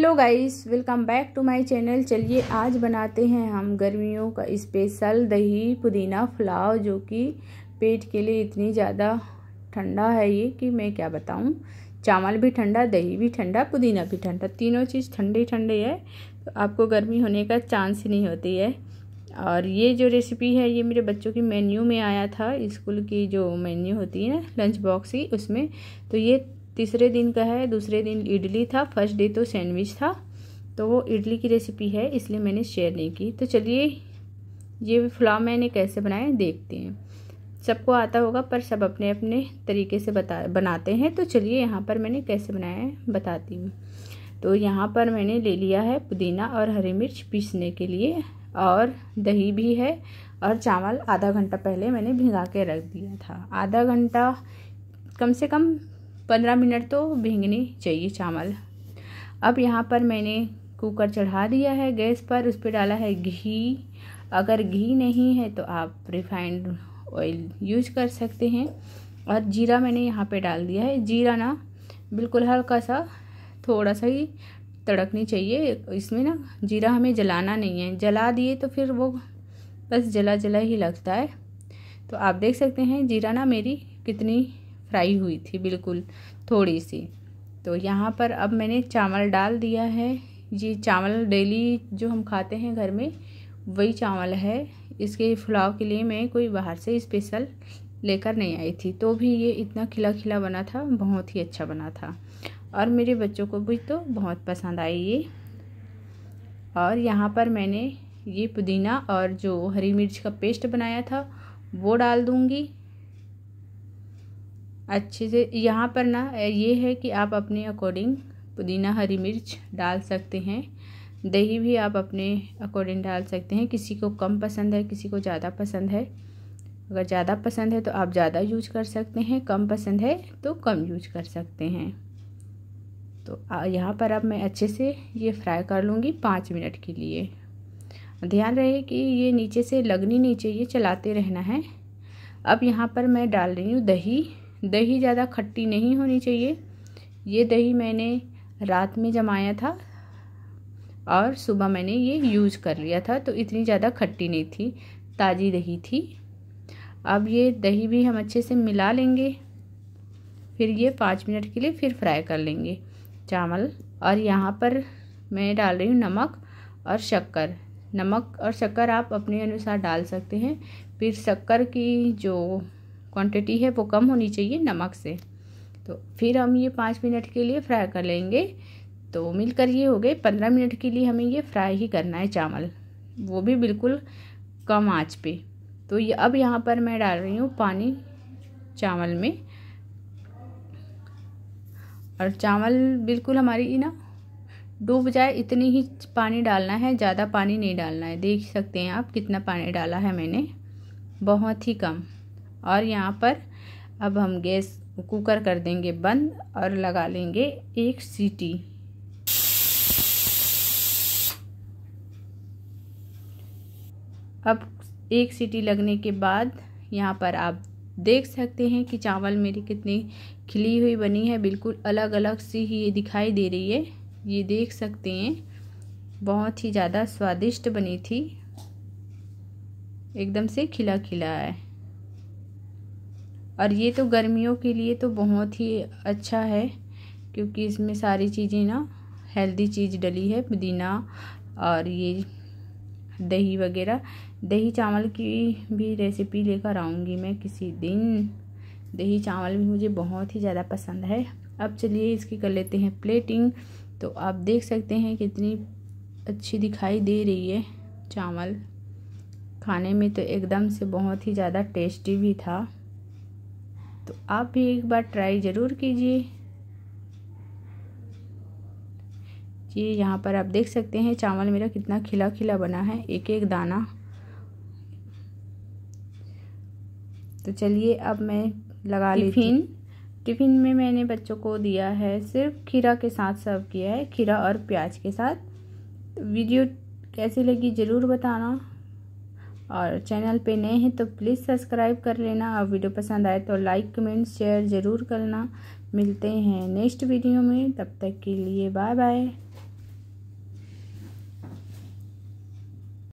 hello guys welcome back to my channel चलिए आज बनाते हैं हम गर्मियों का स्पेशल दही पुदीना पुलाव जो कि पेट के लिए इतनी ज़्यादा ठंडा है ये कि मैं क्या बताऊँ चावल भी ठंडा दही भी ठंडा पुदीना भी ठंडा तीनों चीज़ ठंडी ठंडी है तो आपको गर्मी होने का चांस ही नहीं होती है और ये जो रेसिपी है ये मेरे बच्चों की मेन्यू में आया था स्कूल की जो मेन्यू होती है ना लंच बॉक्स की उसमें तो ये तीसरे दिन का है दूसरे दिन इडली था फर्स्ट डे तो सैंडविच था तो वो इडली की रेसिपी है इसलिए मैंने शेयर नहीं की तो चलिए ये फुलाव मैंने कैसे बनाए देखते हैं सबको आता होगा पर सब अपने अपने तरीके से बता बनाते हैं तो चलिए यहाँ पर मैंने कैसे बनाया है बताती हूँ तो यहाँ पर मैंने ले लिया है पुदीना और हरी मिर्च पीसने के लिए और दही भी है और चावल आधा घंटा पहले मैंने भिगा के रख दिया था आधा घंटा कम से कम पंद्रह मिनट तो भींगनी चाहिए चावल अब यहाँ पर मैंने कुकर चढ़ा दिया है गैस पर उस पर डाला है घी अगर घी नहीं है तो आप रिफाइंड ऑयल यूज कर सकते हैं और जीरा मैंने यहाँ पे डाल दिया है जीरा ना बिल्कुल हल्का सा थोड़ा सा ही तड़कनी चाहिए इसमें ना जीरा हमें जलाना नहीं है जला दिए तो फिर वो बस जला जला ही लगता है तो आप देख सकते हैं जीरा ना मेरी कितनी फ्राई हुई थी बिल्कुल थोड़ी सी तो यहाँ पर अब मैंने चावल डाल दिया है ये चावल डेली जो हम खाते हैं घर में वही चावल है इसके फुलाव के लिए मैं कोई बाहर से स्पेशल लेकर नहीं आई थी तो भी ये इतना खिला खिला बना था बहुत ही अच्छा बना था और मेरे बच्चों को भी तो बहुत पसंद आई ये और यहाँ पर मैंने ये पुदीना और जो हरी मिर्च का पेस्ट बनाया था वो डाल दूँगी अच्छे से यहाँ पर ना ये है कि आप अपने अकॉर्डिंग पुदीना हरी मिर्च डाल सकते हैं दही भी आप अपने अकॉर्डिंग डाल सकते हैं किसी को कम पसंद है किसी को ज़्यादा पसंद है अगर ज़्यादा पसंद है तो आप ज़्यादा यूज कर सकते हैं कम पसंद है तो कम यूज कर सकते हैं तो यहाँ पर अब मैं अच्छे से ये फ्राई कर लूँगी पाँच मिनट के लिए ध्यान रहे कि ये नीचे से लगनी नहीं चाहिए चलाते रहना है अब यहाँ पर मैं डाल रही हूँ दही दही ज़्यादा खट्टी नहीं होनी चाहिए ये दही मैंने रात में जमाया था और सुबह मैंने ये यूज कर लिया था तो इतनी ज़्यादा खट्टी नहीं थी ताज़ी दही थी अब ये दही भी हम अच्छे से मिला लेंगे फिर ये पाँच मिनट के लिए फिर फ्राई कर लेंगे चावल और यहाँ पर मैं डाल रही हूँ नमक और शक्कर नमक और शक्कर आप अपने अनुसार डाल सकते हैं फिर शक्कर की जो क्वांटिटी है वो कम होनी चाहिए नमक से तो फिर हम ये पाँच मिनट के लिए फ्राई कर लेंगे तो मिलकर ये हो गए पंद्रह मिनट के लिए हमें ये फ्राई ही करना है चावल वो भी बिल्कुल कम आँच पर तो ये अब यहाँ पर मैं डाल रही हूँ पानी चावल में और चावल बिल्कुल हमारी ना डूब जाए इतनी ही पानी डालना है ज़्यादा पानी नहीं डालना है देख सकते हैं आप कितना पानी डाला है मैंने बहुत ही कम और यहाँ पर अब हम गैस कुकर कर देंगे बंद और लगा लेंगे एक सीटी अब एक सीटी लगने के बाद यहाँ पर आप देख सकते हैं कि चावल मेरी कितनी खिली हुई बनी है बिल्कुल अलग अलग सी ही ये दिखाई दे रही है ये देख सकते हैं बहुत ही ज़्यादा स्वादिष्ट बनी थी एकदम से खिला खिला है और ये तो गर्मियों के लिए तो बहुत ही अच्छा है क्योंकि इसमें सारी चीज़ें ना हेल्दी चीज़ डली है पुदीना और ये दही वगैरह दही चावल की भी रेसिपी लेकर आऊँगी मैं किसी दिन दही चावल भी मुझे बहुत ही ज़्यादा पसंद है अब चलिए इसकी कर लेते हैं प्लेटिंग तो आप देख सकते हैं कितनी अच्छी दिखाई दे रही है चावल खाने में तो एकदम से बहुत ही ज़्यादा टेस्टी भी था तो आप भी एक बार ट्राई ज़रूर कीजिए ये यहाँ पर आप देख सकते हैं चावल मेरा कितना खिला खिला बना है एक एक दाना तो चलिए अब मैं लगा टिफिन टिफिन में मैंने बच्चों को दिया है सिर्फ खीरा के साथ सर्व किया है खीरा और प्याज के साथ वीडियो कैसी लगी ज़रूर बताना और चैनल पे नए हैं तो प्लीज़ सब्सक्राइब कर लेना और वीडियो पसंद आए तो लाइक कमेंट शेयर ज़रूर करना मिलते हैं नेक्स्ट वीडियो में तब तक के लिए बाय बाय